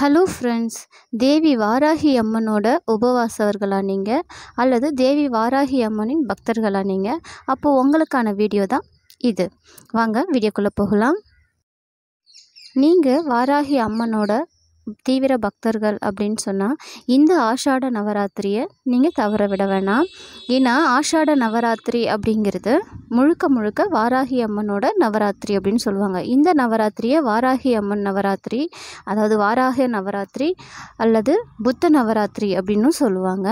hello friends தேவி வாராகி அம்மனோட உபவாசவர்களா நீங்கள் அல்லது தேவி வாராகி அம்மனின் பக்தர்களா நீங்கள் அப்போது உங்களுக்கான வீடியோ தான் இது வாங்க வீடியோக்குள்ளே போகலாம் நீங்கள் வாராகி அம்மனோட தீவிர பக்தர்கள் அப்படின்னு சொன்னால் இந்த ஆஷாட நவராத்திரியை நீங்கள் தவற விட வேணாம் ஏன்னா ஆஷாட நவராத்திரி அப்படிங்கிறது முழுக்க முழுக்க வாராகி அம்மனோட நவராத்திரி அப்படின்னு சொல்லுவாங்க இந்த நவராத்திரியை வாராகி அம்மன் நவராத்திரி அதாவது வாராக நவராத்திரி அல்லது புத்த நவராத்திரி அப்படின்னு சொல்லுவாங்க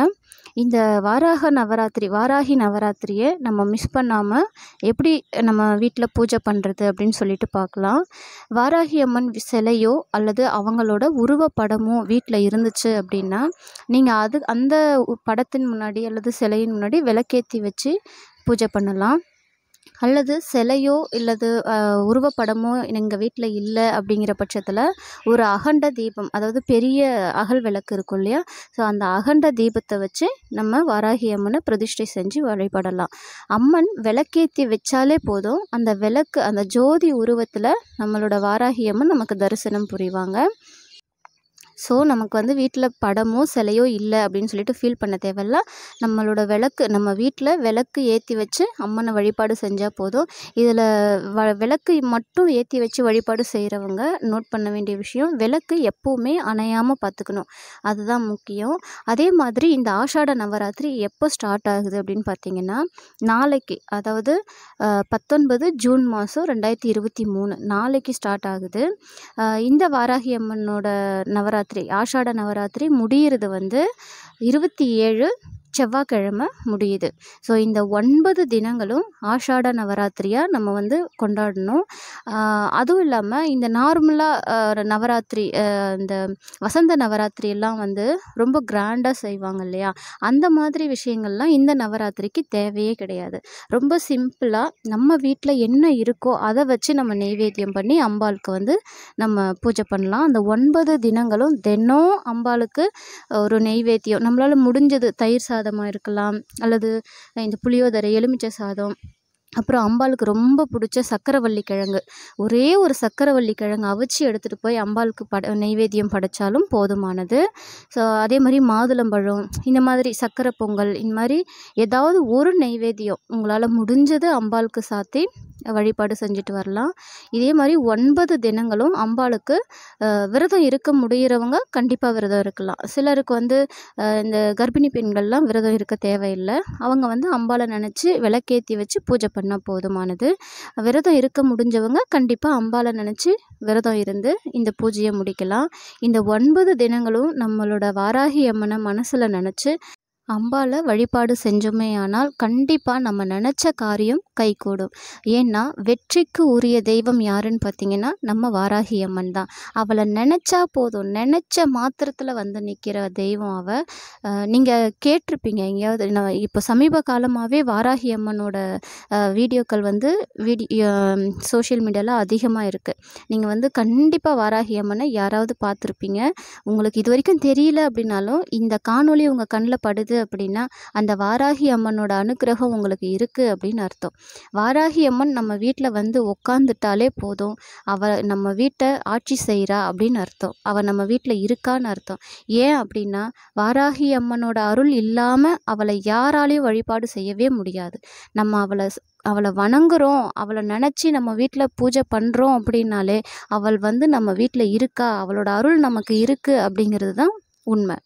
இந்த வாராக நவராத்திரி வாராகி நவராத்திரியை நம்ம மிஸ் பண்ணாமல் எப்படி நம்ம வீட்டில் பூஜை பண்ணுறது அப்படின்னு சொல்லிட்டு பார்க்கலாம் வாராகி அம்மன் சிலையோ அல்லது அவங்களோட உருவப்படமோ வீட்டில் இருந்துச்சு அப்படின்னா நீங்கள் அது அந்த படத்தின் முன்னாடி அல்லது சிலையின் முன்னாடி விளக்கேற்றி வச்சு பூஜை பண்ணலாம் அல்லது சிலையோ இல்லது உருவப்படமோ எங்கள் வீட்டில் இல்லை அப்படிங்கிற பட்சத்தில் ஒரு அகண்ட தீபம் அதாவது பெரிய அகல் விளக்கு இருக்கும் இல்லையா ஸோ அந்த அகண்ட தீபத்தை வச்சு நம்ம வராகி அம்மனை பிரதிஷ்டை செஞ்சு வழிபடலாம் அம்மன் விளக்கேற்றி வச்சாலே போதும் அந்த விளக்கு அந்த ஜோதி உருவத்தில் நம்மளோட வாராகி அம்மன் நமக்கு தரிசனம் புரிவாங்க ஸோ நமக்கு வந்து வீட்டில் படமோ சிலையோ இல்லை அப்படின்னு சொல்லிட்டு ஃபீல் பண்ண தேவையில்ல நம்மளோட விளக்கு நம்ம வீட்டில் விளக்கு ஏற்றி வச்சு அம்மனை வழிபாடு செஞ்சால் போதும் இதில் வ விளக்கு மட்டும் ஏற்றி வச்சு வழிபாடு செய்கிறவங்க நோட் பண்ண வேண்டிய விஷயம் விளக்கு எப்போவுமே அணையாமல் பார்த்துக்கணும் அதுதான் முக்கியம் அதே மாதிரி இந்த ஆஷாட நவராத்திரி எப்போ ஸ்டார்ட் ஆகுது அப்படின்னு பார்த்தீங்கன்னா நாளைக்கு அதாவது பத்தொன்பது ஜூன் மாதம் ரெண்டாயிரத்தி இருபத்தி மூணு நாளைக்கு ஸ்டார்ட் ஆகுது இந்த வாராகி அம்மனோட நவராத்திரி நவராத்திரி ஆஷாட நவராத்திரி முடிகிறது வந்து இருபத்தி ஏழு செவ்வாய்க்கிழமை முடியுது ஸோ இந்த ஒன்பது தினங்களும் ஆஷாட நவராத்திரியாக நம்ம வந்து கொண்டாடணும் அதுவும் இல்லாமல் இந்த நார்மலாக நவராத்திரி இந்த வசந்த நவராத்திரி எல்லாம் வந்து ரொம்ப கிராண்டாக செய்வாங்க இல்லையா அந்த மாதிரி விஷயங்கள்லாம் இந்த நவராத்திரிக்கு தேவையே கிடையாது ரொம்ப சிம்பிளாக நம்ம வீட்டில் என்ன இருக்கோ அதை வச்சு நம்ம நெய்வேத்தியம் பண்ணி அம்பாளுக்கு வந்து நம்ம பூஜை பண்ணலாம் அந்த ஒன்பது தினங்களும் தினம் அம்பாளுக்கு ஒரு நெய்வேத்தியம் நம்மளால் முடிஞ்சது தயிர் சாதம் சாதமாக இருக்கலாம் அல்லது இந்த புளியோதரை எலுமிச்சை சாதம் அப்புறம் அம்பாளுக்கு ரொம்ப பிடிச்ச சக்கரவள்ளி கிழங்கு ஒரே ஒரு சக்கரவள்ளி கிழங்கு அவிச்சு எடுத்துகிட்டு போய் அம்பாளுக்கு பட நைவேத்தியம் படைத்தாலும் போதுமானது ஸோ அதே மாதிரி மாதுளம்பழம் இந்த மாதிரி சக்கரை பொங்கல் இந்த மாதிரி ஏதாவது ஒரு நைவேத்தியம் உங்களால் முடிஞ்சது அம்பாளுக்கு சாத்தி வழிபாடு செஞ்சுட்டு வரலாம் இதே மாதிரி ஒன்பது தினங்களும் அம்பாளுக்கு விரதம் இருக்க முடிகிறவங்க கண்டிப்பாக விரதம் இருக்கலாம் சிலருக்கு வந்து இந்த கர்ப்பிணி பெண்கள்லாம் விரதம் இருக்க தேவையில்லை அவங்க வந்து அம்பாளை நினச்சி விளக்கேற்றி வச்சு பூஜை பண்ணால் போதுமானது விரதம் இருக்க முடிஞ்சவங்க கண்டிப்பாக அம்பாளை நினச்சி விரதம் இருந்து இந்த பூஜையை முடிக்கலாம் இந்த ஒன்பது தினங்களும் நம்மளோட வாராகி அம்மனை மனசில் நினச்சி அம்பாவை வழிபாடு செஞ்சோமே ஆனால் கண்டிப்பாக நம்ம நினச்ச காரியம் கைகூடும் ஏன்னா வெற்றிக்கு உரிய தெய்வம் யாருன்னு பார்த்தீங்கன்னா நம்ம வாராகி அம்மன் தான் அவளை நினச்சா போதும் நினச்ச மாத்திரத்தில் வந்து நிற்கிற தெய்வம் அவள் நீங்கள் கேட்டிருப்பீங்க எங்கேயாவது நான் இப்போ சமீப காலமாகவே வாராகி அம்மனோட வீடியோக்கள் வந்து வீடியோ சோஷியல் மீடியாவில் அதிகமாக இருக்குது நீங்கள் வந்து கண்டிப்பாக வாராகி அம்மனை யாராவது பார்த்துருப்பீங்க உங்களுக்கு இது வரைக்கும் தெரியல அப்படின்னாலும் இந்த காணொலி உங்கள் கண்ணில் படுது அப்படின்னா அந்த வாராகி அம்மனோட அனுக்கிரகம் உங்களுக்கு இருக்குது அப்படின்னு அர்த்தம் வாராகி அம்மன் நம்ம வீட்டில் வந்து உட்காந்துட்டாலே போதும் அவள் நம்ம வீட்டை ஆட்சி செய்கிறா அப்படின்னு அர்த்தம் அவள் நம்ம வீட்டில் இருக்கான்னு அர்த்தம் ஏன் அப்படின்னா வாராகி அம்மனோட அருள் இல்லாமல் அவளை யாராலையும் வழிபாடு செய்யவே முடியாது நம்ம அவளை அவளை வணங்குறோம் அவளை நினச்சி நம்ம வீட்டில் பூஜை பண்ணுறோம் அப்படின்னாலே அவள் வந்து நம்ம வீட்டில் இருக்கா அவளோட அருள் நமக்கு இருக்குது அப்படிங்கிறது தான் உண்மை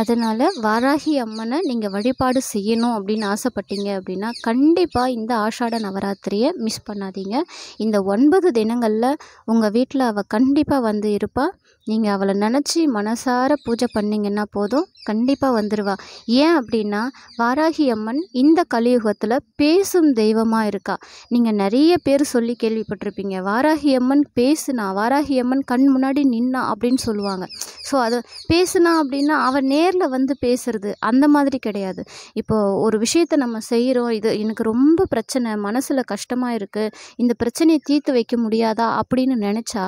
அதனால் வாராகி அம்மனை நீங்கள் வழிபாடு செய்யணும் அப்படின்னு ஆசைப்பட்டீங்க அப்படின்னா கண்டிப்பாக இந்த ஆஷாட நவராத்திரியை மிஸ் பண்ணாதீங்க இந்த ஒன்பது தினங்களில் உங்கள் வீட்டில் அவள் கண்டிப்பாக வந்து இருப்பாள் நீங்கள் அவளை நினச்சி மனசார பூஜை பண்ணிங்கன்னா போதும் கண்டிப்பாக வந்துடுவா ஏன் அப்படின்னா வாராகி அம்மன் இந்த கலியுகத்தில் பேசும் தெய்வமாக இருக்கா நீங்கள் நிறைய பேர் சொல்லி கேள்விப்பட்டிருப்பீங்க வாராகி அம்மன் பேசுனா வாராகி அம்மன் கண் முன்னாடி நின்னா அப்படின்னு சொல்லுவாங்க ஸோ அது பேசுனா அப்படின்னா அவன் நேரில் வந்து பேசுறது அந்த மாதிரி கிடையாது இப்போது ஒரு விஷயத்த நம்ம செய்கிறோம் இது எனக்கு ரொம்ப பிரச்சனை மனசில் கஷ்டமாக இருக்குது இந்த பிரச்சனையை தீர்த்து வைக்க முடியாதா அப்படின்னு நினச்சா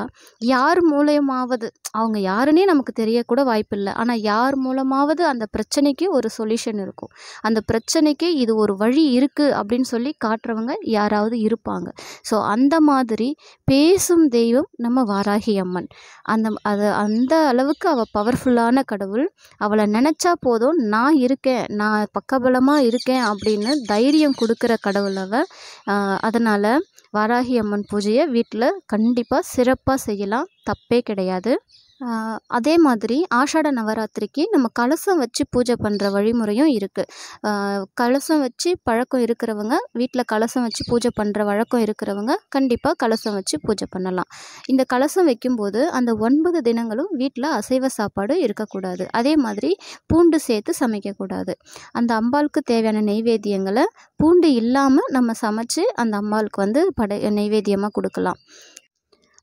யார் மூலயமாவது அவங்க யாருன்னே நமக்கு தெரியக்கூட வாய்ப்பு இல்லை ஆனால் யார் மூலமாவது அந்த பிரச்சனைக்கு ஒரு சொல்யூஷன் இருக்கும் அந்த பிரச்சனைக்கு இது ஒரு வழி இருக்குது அப்படின்னு சொல்லி காட்டுறவங்க யாராவது இருப்பாங்க ஸோ அந்த மாதிரி பேசும் தெய்வம் நம்ம வாராகி அம்மன் அந்த அது அந்த அளவுக்கு அவள் பவர்ஃபுல்லான கடவுள் அவளை நினச்சா போதும் நான் இருக்கேன் நான் பக்கபலமாக இருக்கேன் அப்படின்னு தைரியம் கொடுக்குற கடவுள் அவள் அதனால் வாராகி அம்மன் பூஜையை வீட்டில் கண்டிப்பாக சிறப்பாக செய்யலாம் தப்பே கிடையாது அதே மாதிரி ஆஷாட நவராத்திரிக்கு நம்ம கலசம் வச்சு பூஜை பண்ணுற வழிமுறையும் இருக்குது கலசம் வச்சு பழக்கம் இருக்கிறவங்க வீட்டில் கலசம் வச்சு பூஜை பண்ணுற வழக்கம் இருக்கிறவங்க கண்டிப்பாக கலசம் வச்சு பூஜை பண்ணலாம் இந்த கலசம் வைக்கும்போது அந்த ஒன்பது தினங்களும் வீட்டில் அசைவ சாப்பாடு இருக்கக்கூடாது அதே மாதிரி பூண்டு சேர்த்து சமைக்கக்கூடாது அந்த அம்பாளுக்கு தேவையான நெய்வேத்தியங்களை பூண்டு இல்லாமல் நம்ம சமைச்சு அந்த அம்பாளுக்கு வந்து படை நெய்வேத்தியமாக கொடுக்கலாம்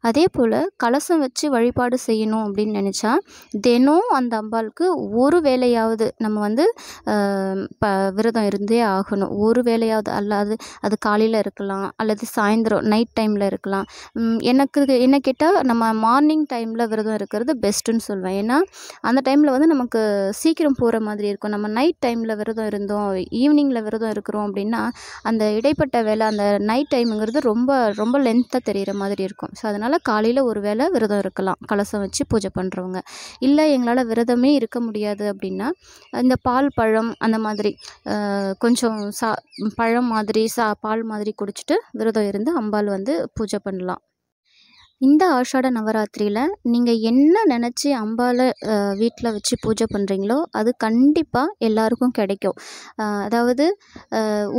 அதே போல் கலசம் வச்சு வழிபாடு செய்யணும் அப்படின்னு நினச்சா தினம் அந்த அம்பாளுக்கு ஒரு வேலையாவது நம்ம வந்து ப விரதம் இருந்தே ஆகணும் ஒரு வேலையாவது அல்லாது அது காலையில் இருக்கலாம் அல்லது சாயந்தரம் நைட் டைமில் இருக்கலாம் எனக்கு என்ன கேட்டால் நம்ம மார்னிங் டைமில் விரதம் இருக்கிறது பெஸ்ட்டுன்னு சொல்லுவேன் ஏன்னா அந்த டைமில் வந்து நமக்கு சீக்கிரம் போகிற மாதிரி இருக்கும் நம்ம நைட் டைமில் விரதம் இருந்தோம் ஈவினிங்கில் விரதம் இருக்கிறோம் அப்படின்னா அந்த இடைப்பட்ட வேலை அந்த நைட் டைமுங்கிறது ரொம்ப ரொம்ப லென்த்தாக தெரிகிற மாதிரி இருக்கும் ஸோ அதனால் அதனால் காலையில் ஒரு வேளை விரதம் இருக்கலாம் கலசம் வச்சு பூஜை பண்ணுறவங்க இல்லை எங்களால் விரதமே இருக்க முடியாது அப்படின்னா இந்த பால் பழம் அந்த மாதிரி கொஞ்சம் சா பழம் மாதிரி சா பால் மாதிரி குடிச்சிட்டு விரதம் இருந்து அம்பாள் வந்து பூஜை பண்ணலாம் இந்த ஆஷாட நவராத்திரியில் நீங்கள் என்ன நினச்சி அம்பாவை வீட்டில் வச்சு பூஜை பண்ணுறீங்களோ அது கண்டிப்பாக எல்லாருக்கும் கிடைக்கும் அதாவது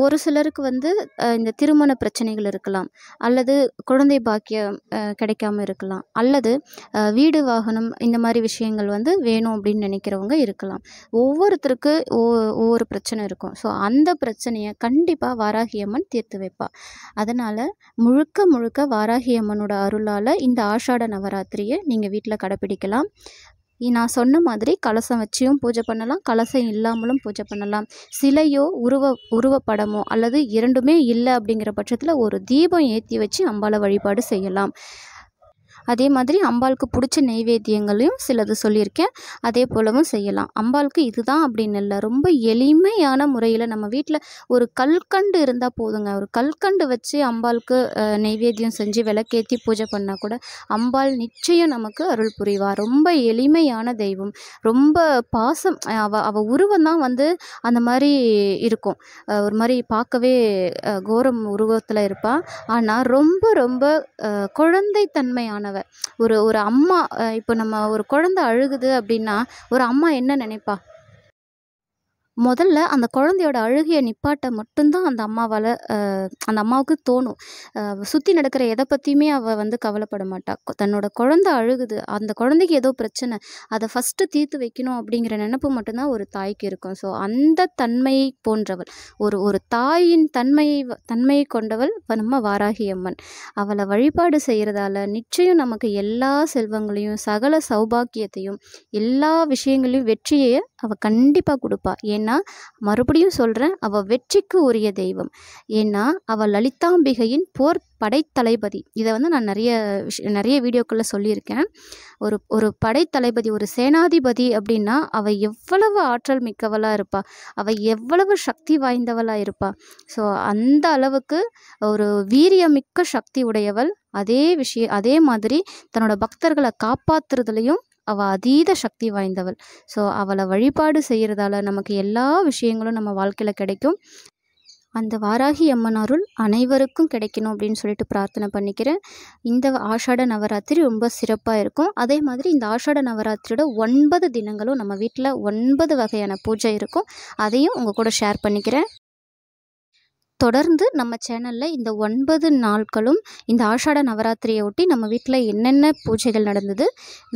ஒரு சிலருக்கு வந்து இந்த திருமண பிரச்சனைகள் இருக்கலாம் அல்லது குழந்தை பாக்கியம் கிடைக்காம இருக்கலாம் அல்லது வீடு வாகனம் இந்த மாதிரி விஷயங்கள் வந்து வேணும் அப்படின்னு நினைக்கிறவங்க இருக்கலாம் ஒவ்வொருத்தருக்கு ஒவ்வொரு பிரச்சனை இருக்கும் ஸோ அந்த பிரச்சனையை கண்டிப்பாக வாராகியம்மன் தீர்த்து வைப்பாள் அதனால் முழுக்க முழுக்க வாராகியம்மனோட அருளால் கூட இந்த ஆஷாட நவராத்திரியை நீங்கள் வீட்டில் கடைப்பிடிக்கலாம் நான் சொன்ன மாதிரி கலசம் வச்சியும் பூஜை பண்ணலாம் கலசம் இல்லாமலும் பூஜை பண்ணலாம் சிலையோ உருவ உருவப்படமோ அல்லது இரண்டுமே இல்லை அப்படிங்கிற பட்சத்தில் ஒரு தீபம் ஏற்றி வச்சு அம்பாளை வழிபாடு செய்யலாம் அதே மாதிரி அம்பாளுக்கு பிடிச்ச நெய்வேத்தியங்களையும் சிலது சொல்லியிருக்கேன் அதே போலவும் செய்யலாம் அம்பாளுக்கு இதுதான் அப்படின்னு இல்லை ரொம்ப எளிமையான முறையில் நம்ம வீட்டில் ஒரு கல்கண்டு இருந்தால் போதுங்க ஒரு கல்கண்டு வச்சு அம்பாளுக்கு நெய்வேத்தியம் செஞ்சு விளக்கேற்றி பூஜை பண்ணால் கூட அம்பாள் நிச்சயம் நமக்கு அருள் புரிவா ரொம்ப எளிமையான தெய்வம் ரொம்ப பாசம் அவ அவ உருவம் தான் வந்து அந்த மாதிரி இருக்கும் ஒரு மாதிரி பார்க்கவே கோரம் உருவத்தில் இருப்பாள் ஆனால் ரொம்ப ரொம்ப குழந்தைத்தன்மையானவ ஒரு ஒரு அம்மா இப்போ நம்ம ஒரு குழந்த அழுகுது அப்படின்னா ஒரு அம்மா என்ன நினைப்பா முதல்ல அந்த குழந்தையோட அழுகிய நிப்பாட்ட மட்டும்தான் அந்த அம்மாவால் அந்த அம்மாவுக்கு தோணும் சுற்றி நடக்கிற எதை பற்றியுமே அவள் வந்து கவலைப்பட மாட்டாள் தன்னோட குழந்தை அழுகுது அந்த குழந்தைக்கு ஏதோ பிரச்சனை அதை ஃபஸ்ட்டு தீர்த்து வைக்கணும் அப்படிங்கிற நினப்பு மட்டும்தான் ஒரு தாய்க்கு இருக்கும் ஸோ அந்த தன்மையை போன்றவள் ஒரு ஒரு தாயின் தன்மையை தன்மையை கொண்டவள் நம்ம வாராகி அம்மன் அவளை வழிபாடு செய்கிறதால நிச்சயம் நமக்கு எல்லா செல்வங்களையும் சகல சௌபாக்கியத்தையும் எல்லா விஷயங்களையும் வெற்றியை அவள் கண்டிப்பாக கொடுப்பா ஏன்னா ஏன்னா மறுபடியும் சொல்கிறேன் அவள் வெற்றிக்கு உரிய தெய்வம் ஏன்னா அவள் லலிதாம்பிகையின் போர் படைத்தளபதி இதை வந்து நான் நிறைய விஷ நிறைய வீடியோக்களில் சொல்லியிருக்கேன் ஒரு ஒரு படைத்தளபதி ஒரு சேனாதிபதி அப்படின்னா அவள் எவ்வளவு ஆற்றல் மிக்கவளாக இருப்பாள் அவள் எவ்வளவு சக்தி வாய்ந்தவளாக இருப்பாள் ஸோ அந்த அளவுக்கு ஒரு வீரியமிக்க சக்தி உடையவள் அதே விஷய அதே மாதிரி தன்னோட பக்தர்களை காப்பாற்றுறதுலையும் அவள் அதீத சக்தி வாய்ந்தவள் ஸோ அவளை வழிபாடு செய்கிறதால நமக்கு எல்லா விஷயங்களும் நம்ம வாழ்க்கையில் கிடைக்கும் அந்த வாராகி அம்மன் அருள் அனைவருக்கும் கிடைக்கணும் அப்படின்னு சொல்லிட்டு பிரார்த்தனை பண்ணிக்கிறேன் இந்த ஆஷாட நவராத்திரி ரொம்ப சிறப்பாக இருக்கும் அதே மாதிரி இந்த ஆஷாட நவராத்திரியோட ஒன்பது தினங்களும் நம்ம வீட்டில் ஒன்பது வகையான பூஜை இருக்கும் அதையும் உங்கள் கூட ஷேர் பண்ணிக்கிறேன் தொடர்ந்து நம்ம சேனலில் இந்த ஒன்பது நாட்களும் இந்த ஆஷாட நவராத்திரியை ஒட்டி நம்ம வீட்டில் என்னென்ன பூஜைகள் நடந்தது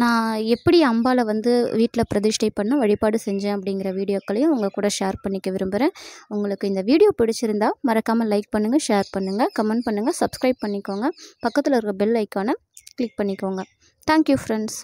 நான் எப்படி அம்பாவை வந்து வீட்டில் பிரதிஷ்டை பண்ண வழிபாடு செஞ்சேன் அப்படிங்கிற வீடியோக்களையும் உங்கள் கூட ஷேர் பண்ணிக்க விரும்புகிறேன் உங்களுக்கு இந்த வீடியோ பிடிச்சிருந்தா மறக்காமல் லைக் பண்ணுங்கள் ஷேர் பண்ணுங்கள் கமெண்ட் பண்ணுங்கள் சப்ஸ்கிரைப் பண்ணிக்கோங்க பக்கத்தில் இருக்க பெல் ஐக்கானை கிளிக் பண்ணிக்கோங்க தேங்க்யூ ஃப்ரெண்ட்ஸ்